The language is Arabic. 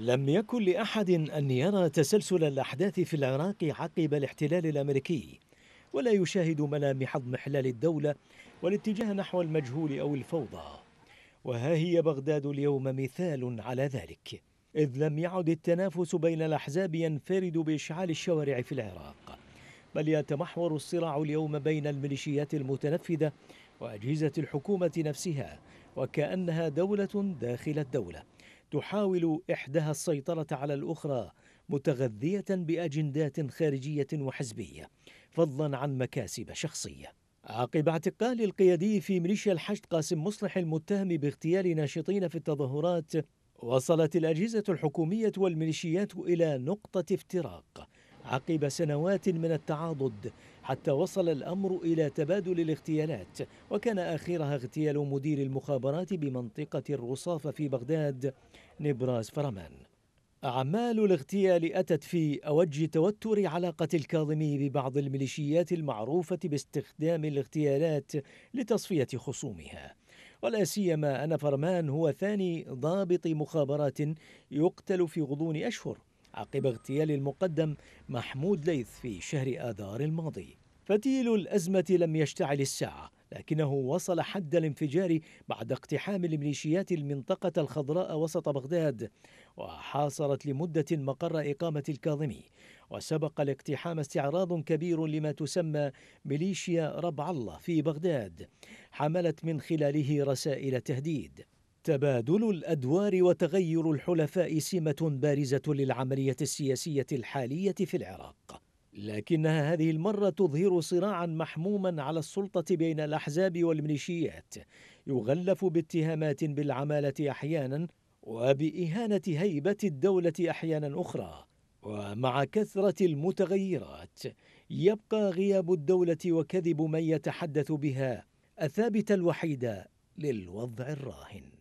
لم يكن لأحد أن يرى تسلسل الأحداث في العراق عقب الاحتلال الأمريكي ولا يشاهد ملامح اضمحلال الدولة والاتجاه نحو المجهول أو الفوضى وها هي بغداد اليوم مثال على ذلك إذ لم يعد التنافس بين الأحزاب ينفرد بإشعال الشوارع في العراق بل يتمحور الصراع اليوم بين الميليشيات المتنفذة وأجهزة الحكومة نفسها وكأنها دولة داخل الدولة تحاول إحداها السيطرة على الأخرى متغذية بأجندات خارجية وحزبية فضلا عن مكاسب شخصية عقب اعتقال القيادي في ميليشيا الحشد قاسم مصلح المتهم باغتيال ناشطين في التظاهرات وصلت الأجهزة الحكومية والميليشيات إلى نقطة افتراق عقب سنوات من التعاضد حتى وصل الأمر إلى تبادل الاغتيالات وكان آخرها اغتيال مدير المخابرات بمنطقة الرصافة في بغداد نبراز فرمان أعمال الاغتيال أتت في أوج توتر علاقة الكاظمي ببعض الميليشيات المعروفة باستخدام الاغتيالات لتصفية خصومها ولا سيما أن فرمان هو ثاني ضابط مخابرات يقتل في غضون أشهر عقب اغتيال المقدم محمود ليث في شهر آذار الماضي فتيل الأزمة لم يشتعل الساعة لكنه وصل حد الانفجار بعد اقتحام الميليشيات المنطقة الخضراء وسط بغداد وحاصرت لمدة مقر إقامة الكاظمي وسبق الاقتحام استعراض كبير لما تسمى ميليشيا ربع الله في بغداد حملت من خلاله رسائل تهديد تبادل الادوار وتغير الحلفاء سمه بارزه للعمليه السياسيه الحاليه في العراق لكنها هذه المره تظهر صراعا محموما على السلطه بين الاحزاب والميليشيات يغلف باتهامات بالعماله احيانا وباهانه هيبه الدوله احيانا اخرى ومع كثره المتغيرات يبقى غياب الدوله وكذب من يتحدث بها الثابته الوحيده للوضع الراهن